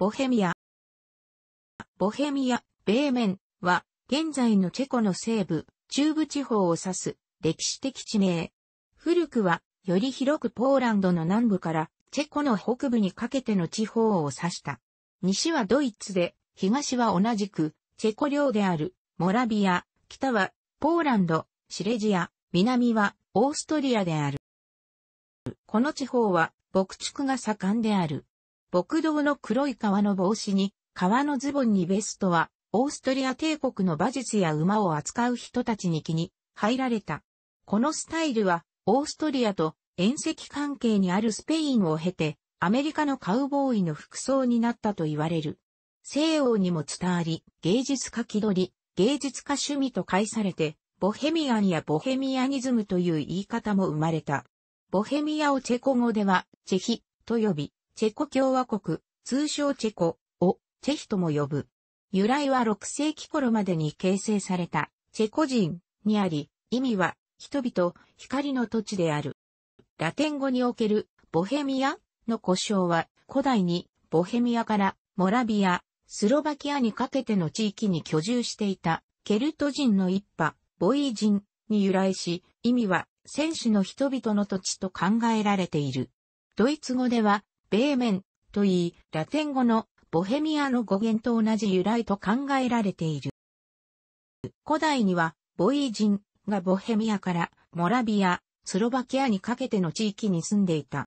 ボヘミア。ボヘミア、ベーメンは、現在のチェコの西部、中部地方を指す歴史的地名。古くは、より広くポーランドの南部からチェコの北部にかけての地方を指した。西はドイツで、東は同じくチェコ領であるモラビア、北はポーランド、シレジア、南はオーストリアである。この地方は牧畜が盛んである。牧道の黒い革の帽子に、革のズボンにベストは、オーストリア帝国の馬術や馬を扱う人たちに気に入られた。このスタイルは、オーストリアと遠赤関係にあるスペインを経て、アメリカのカウボーイの服装になったと言われる。西欧にも伝わり、芸術家気取り、芸術家趣味と解されて、ボヘミアンやボヘミアニズムという言い方も生まれた。ボヘミアをチェコ語では、チェヒと呼び、チェコ共和国、通称チェコをチェヒとも呼ぶ。由来は6世紀頃までに形成されたチェコ人にあり、意味は人々、光の土地である。ラテン語におけるボヘミアの故障は古代にボヘミアからモラビア、スロバキアにかけての地域に居住していたケルト人の一派、ボイ人に由来し、意味は戦士の人々の土地と考えられている。ドイツ語では米面といい、ラテン語のボヘミアの語源と同じ由来と考えられている。古代には、ボイ人がボヘミアからモラビア、スロバキアにかけての地域に住んでいた。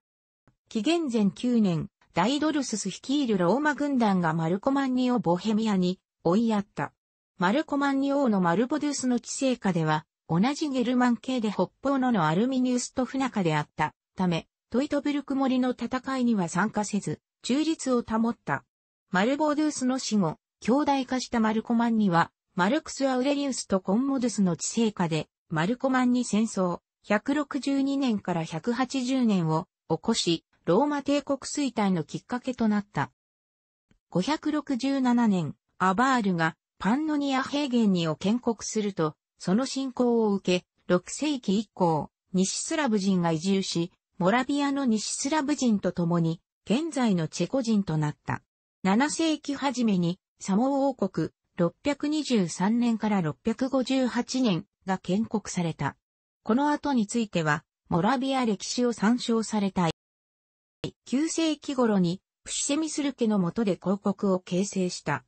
紀元前9年、ダイドルスス率いるローマ軍団がマルコマンニをボヘミアに追いやった。マルコマンニ王のマルボデュスの治世下では、同じゲルマン系で北方ののアルミニウスと不仲であったため、トイトブルク森の戦いには参加せず、中立を保った。マルボードゥースの死後、兄弟化したマルコマンには、マルクス・アウレリウスとコンモドゥスの治世下で、マルコマンに戦争、162年から180年を起こし、ローマ帝国衰退のきっかけとなった。567年、アバールがパンノニア平原にを建国すると、その信仰を受け、6世紀以降、西スラブ人が移住し、モラビアの西スラブ人と共に、現在のチェコ人となった。7世紀初めに、サモー王国、623年から658年が建国された。この後については、モラビア歴史を参照されたい。9世紀頃に、プシセミスル家の下で広告を形成した。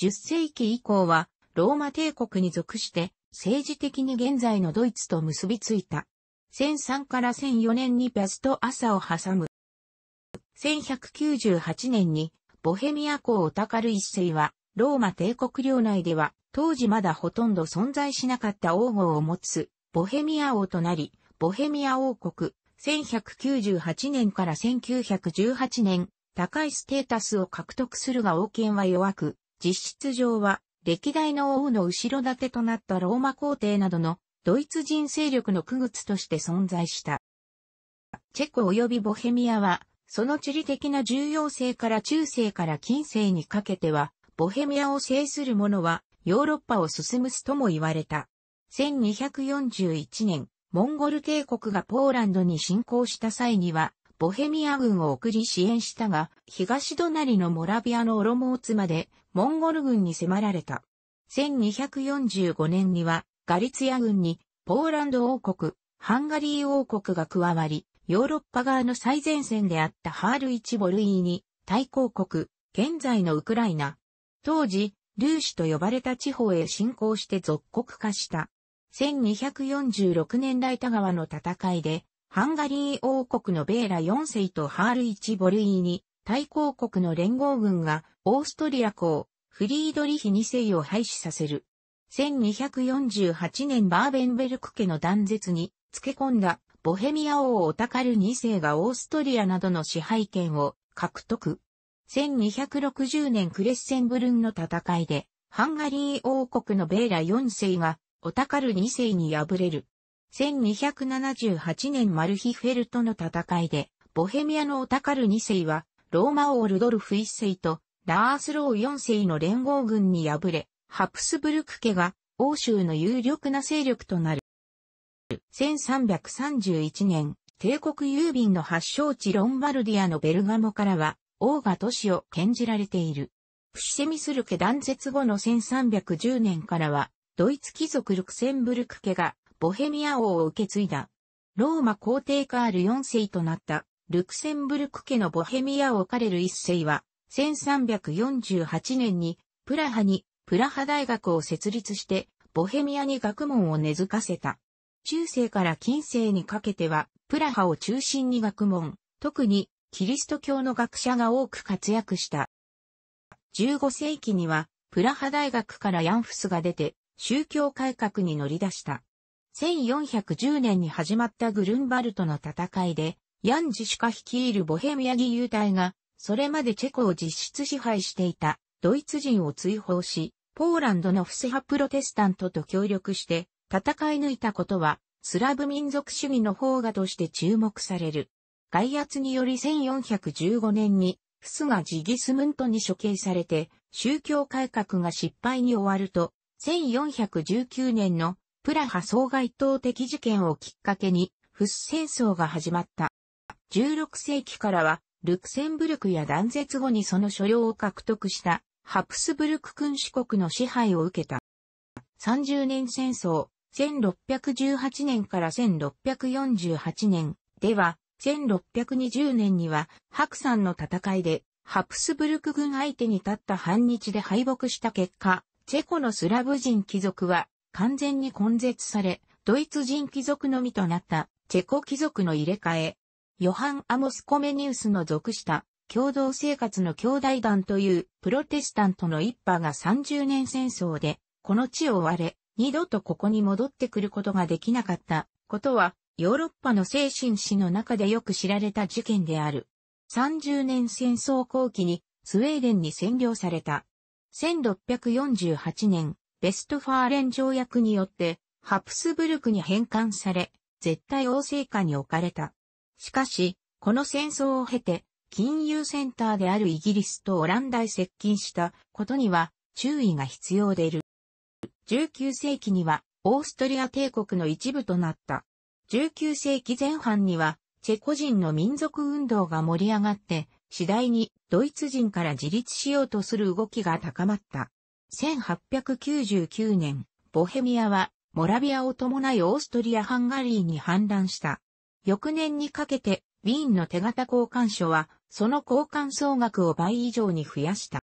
10世紀以降は、ローマ帝国に属して、政治的に現在のドイツと結びついた。1003から1004年にピャスト朝を挟む。1198年にボヘミア公オタカル一世はローマ帝国領内では当時まだほとんど存在しなかった王号を持つボヘミア王となり、ボヘミア王国、1198年から1918年、高いステータスを獲得するが王権は弱く、実質上は歴代の王の後ろ盾となったローマ皇帝などのドイツ人勢力の区物として存在した。チェコ及びボヘミアは、その地理的な重要性から中世から近世にかけては、ボヘミアを制する者はヨーロッパを進むすとも言われた。1241年、モンゴル帝国がポーランドに侵攻した際には、ボヘミア軍を送り支援したが、東隣のモラビアのオロモーツまで、モンゴル軍に迫られた。1245年には、ガリツィア軍に、ポーランド王国、ハンガリー王国が加わり、ヨーロッパ側の最前線であったハールイチ・ボルイーに、対抗国、現在のウクライナ。当時、ルーシと呼ばれた地方へ侵攻して属国化した。1246年ライタ川の戦いで、ハンガリー王国のベーラ4世とハール1ボルイーに、対抗国の連合軍がオーストリア公、フリードリヒ2世を廃止させる。1248年バーベンベルク家の断絶に付け込んだボヘミア王オタカル2世がオーストリアなどの支配権を獲得。1260年クレッセンブルンの戦いでハンガリー王国のベーラ4世がオタカル2世に敗れる。1278年マルヒフェルトの戦いでボヘミアのオタカル2世はローマ王ルドルフ1世とラースロー4世の連合軍に敗れ、ハプスブルク家が欧州の有力な勢力となる。1331年、帝国郵便の発祥地ロンバルディアのベルガモからは、王が都市を献じられている。プシセミスル家断絶後の1310年からは、ドイツ貴族ルクセンブルク家がボヘミア王を受け継いだ。ローマ皇帝カール4世となったルクセンブルク家のボヘミア王カレル1世は、1348年にプラハにプラハ大学を設立して、ボヘミアに学問を根付かせた。中世から近世にかけては、プラハを中心に学問、特にキリスト教の学者が多く活躍した。15世紀には、プラハ大学からヤンフスが出て、宗教改革に乗り出した。1410年に始まったグルンバルトの戦いで、ヤンジシュカ率いるボヘミア義勇隊が、それまでチェコを実質支配していたドイツ人を追放し、ポーランドのフス派プロテスタントと協力して戦い抜いたことは、スラブ民族主義の方がとして注目される。外圧により1415年に、フスがジギスムントに処刑されて、宗教改革が失敗に終わると、1419年のプラハ総外党的事件をきっかけに、フス戦争が始まった。16世紀からは、ルクセンブルクや断絶後にその所領を獲得したハプスブルク君主国の支配を受けた。30年戦争、1618年から1648年では、1620年には白山の戦いでハプスブルク軍相手に立った反日で敗北した結果、チェコのスラブ人貴族は完全に根絶され、ドイツ人貴族のみとなったチェコ貴族の入れ替え、ヨハン・アモス・コメニウスの属した共同生活の兄弟団というプロテスタントの一派が30年戦争でこの地を追われ、二度とここに戻ってくることができなかったことは、ヨーロッパの精神史の中でよく知られた事件である。30年戦争後期にスウェーデンに占領された。1648年、ベストファーレン条約によってハプスブルクに返還され、絶対王政下に置かれた。しかし、この戦争を経て、金融センターであるイギリスとオランダへ接近したことには注意が必要でいる。19世紀にはオーストリア帝国の一部となった。19世紀前半にはチェコ人の民族運動が盛り上がって次第にドイツ人から自立しようとする動きが高まった。1899年、ボヘミアはモラビアを伴いオーストリア・ハンガリーに反乱した。翌年にかけてウィーンの手形交換所は、その交換総額を倍以上に増やした。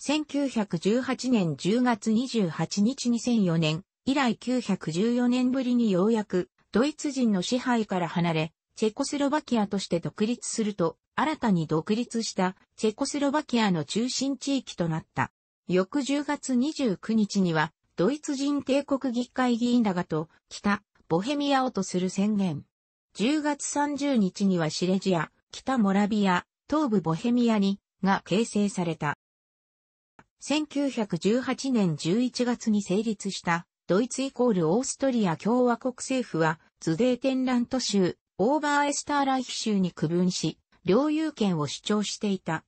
1918年10月28日2004年、以来914年ぶりにようやく、ドイツ人の支配から離れ、チェコスロバキアとして独立すると、新たに独立したチェコスロバキアの中心地域となった。翌10月29日には、ドイツ人帝国議会議員らがと、北、ボヘミアをとする宣言。10月30日にはシレジア、北モラビア、東部ボヘミアに、が形成された。1918年11月に成立したドイツイコールオーストリア共和国政府はズデーテンラント州、オーバーエスターライヒ州に区分し、領有権を主張していた。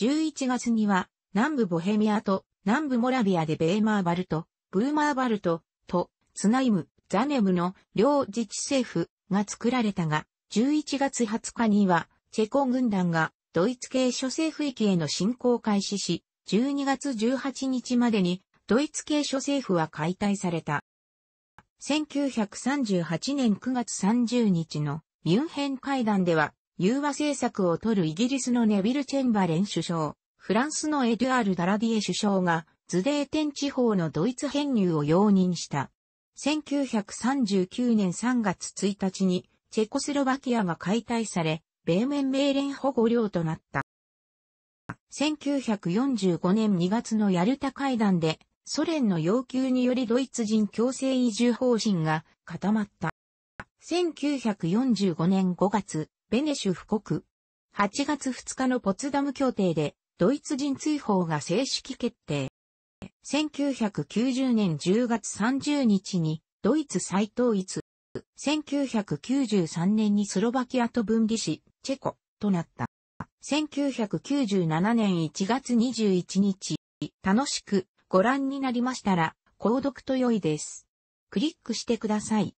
11月には南部ボヘミアと南部モラビアでベーマーバルト、ブーマーバルトとツナイム、ザネムの両自治政府が作られたが、11月20日には、チェコ軍団がドイツ系諸政府域への侵攻を開始し、12月18日までにドイツ系諸政府は解体された。1938年9月30日のミュンヘン会談では、融和政策を取るイギリスのネビル・チェンバレン首相、フランスのエデュアール・ダラディエ首相が、ズデーテン地方のドイツ編入を容認した。1939年3月1日にチェコスロバキアが解体され、米面命連保護領となった。1945年2月のヤルタ会談で、ソ連の要求によりドイツ人強制移住方針が固まった。1945年5月、ベネシュ布告。8月2日のポツダム協定で、ドイツ人追放が正式決定。1990年10月30日にドイツ再統一、1993年にスロバキアと分離し、チェコとなった。1997年1月21日、楽しくご覧になりましたら、購読と良いです。クリックしてください。